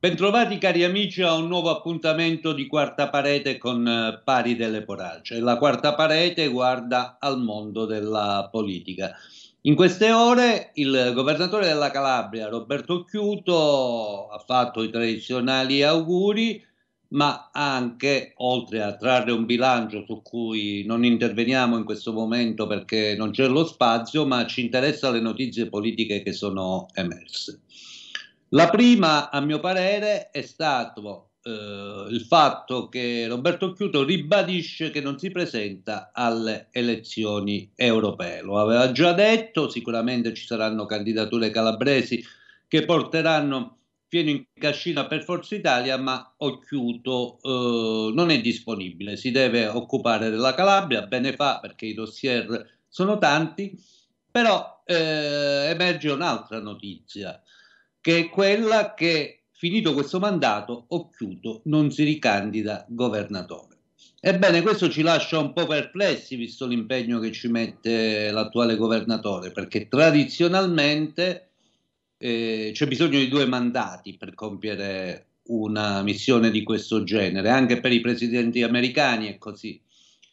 Bentrovati cari amici a un nuovo appuntamento di Quarta Parete con eh, Pari delle Poralce. La Quarta Parete guarda al mondo della politica. In queste ore il governatore della Calabria, Roberto Chiuto, ha fatto i tradizionali auguri, ma anche, oltre a trarre un bilancio su cui non interveniamo in questo momento perché non c'è lo spazio, ma ci interessano le notizie politiche che sono emerse. La prima, a mio parere, è stato eh, il fatto che Roberto Chiuto ribadisce che non si presenta alle elezioni europee. Lo aveva già detto, sicuramente ci saranno candidature calabresi che porteranno pieno in cascina per Forza Italia, ma Occhiuto eh, non è disponibile, si deve occupare della Calabria, bene fa perché i dossier sono tanti, però eh, emerge un'altra notizia che è quella che finito questo mandato Occhiuto non si ricandida governatore. Ebbene, questo ci lascia un po' perplessi visto l'impegno che ci mette l'attuale governatore, perché tradizionalmente eh, c'è bisogno di due mandati per compiere una missione di questo genere, anche per i presidenti americani è così.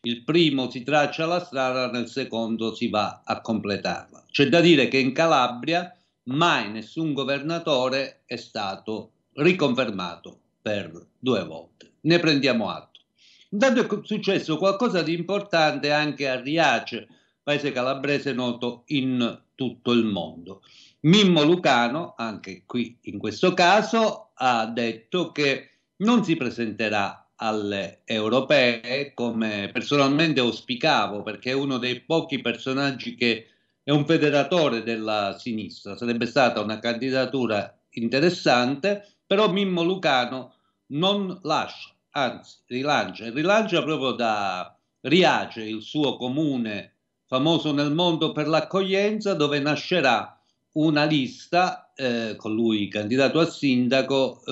Il primo si traccia la strada, nel secondo si va a completarla. C'è da dire che in Calabria mai nessun governatore è stato riconfermato per due volte. Ne prendiamo atto. Intanto è successo qualcosa di importante anche a Riace, paese calabrese noto in tutto il mondo. Mimmo Lucano, anche qui in questo caso, ha detto che non si presenterà alle europee come personalmente auspicavo, perché è uno dei pochi personaggi che è un federatore della sinistra, sarebbe stata una candidatura interessante, però Mimmo Lucano non lascia, anzi rilancia, rilancia proprio da Riace, il suo comune famoso nel mondo per l'accoglienza, dove nascerà una lista, eh, con lui candidato a sindaco,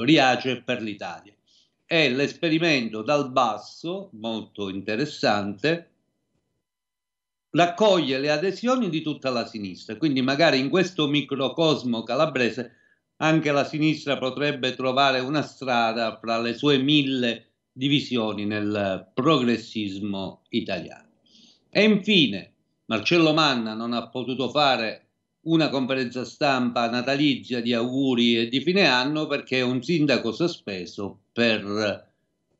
eh, Riace per l'Italia. È l'esperimento dal basso, molto interessante, raccoglie le adesioni di tutta la sinistra, quindi magari in questo microcosmo calabrese anche la sinistra potrebbe trovare una strada fra le sue mille divisioni nel progressismo italiano. E infine, Marcello Manna non ha potuto fare una conferenza stampa natalizia di auguri e di fine anno perché è un sindaco sospeso per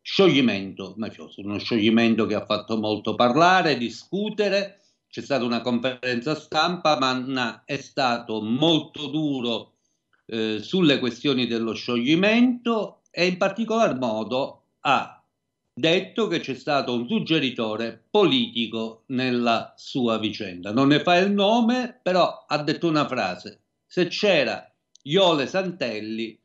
scioglimento mafioso, uno scioglimento che ha fatto molto parlare, discutere, c'è stata una conferenza stampa, Manna è stato molto duro eh, sulle questioni dello scioglimento e in particolar modo ha detto che c'è stato un suggeritore politico nella sua vicenda. Non ne fa il nome, però ha detto una frase. Se c'era Iole Santelli,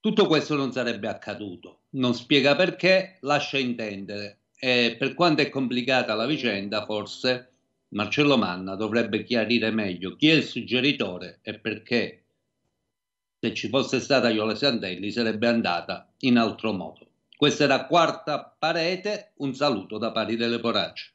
tutto questo non sarebbe accaduto. Non spiega perché, lascia intendere. E eh, per quanto è complicata la vicenda, forse Marcello Manna dovrebbe chiarire meglio chi è il suggeritore e perché se ci fosse stata Iola Santelli sarebbe andata in altro modo. Questa è la quarta parete, un saluto da Pari delle Poracce.